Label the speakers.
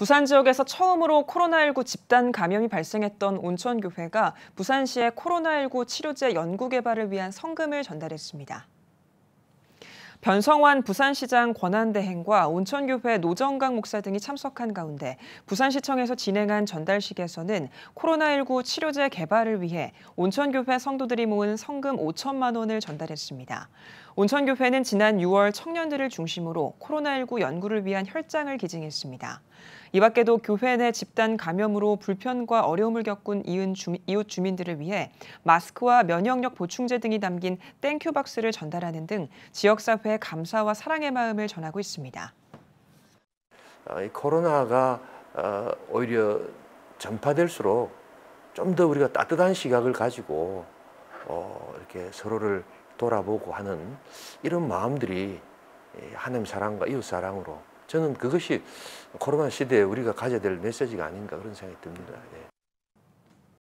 Speaker 1: 부산 지역에서 처음으로 코로나19 집단 감염이 발생했던 온천교회가 부산시에 코로나19 치료제 연구 개발을 위한 성금을 전달했습니다. 변성환 부산시장 권한대행과 온천교회 노정강 목사 등이 참석한 가운데 부산시청에서 진행한 전달식에서는 코로나19 치료제 개발을 위해 온천교회 성도들이 모은 성금 5천만 원을 전달했습니다. 온천교회는 지난 6월 청년들을 중심으로 코로나19 연구를 위한 혈장을 기증했습니다. 이 밖에도 교회 내 집단 감염으로 불편과 어려움을 겪은 이웃 주민들을 위해 마스크와 면역력 보충제 등이 담긴 땡큐박스를 전달하는 등 지역사회 앞에 감사와 사랑의 마음을 전하고 있습니다.
Speaker 2: 아, 코로나가 어, 오히려 전파될수록 좀 더 우리가 따뜻한 시각을 가지고 어, 이렇게 서로를 돌아보고 하는 이런 마음들이 하나님 예, 사랑과 이웃 사랑으로 저는 그것이 코로나 시대에 우리가 가져야 될 메시지가 아닌가 그런 생각이 듭니다. 네.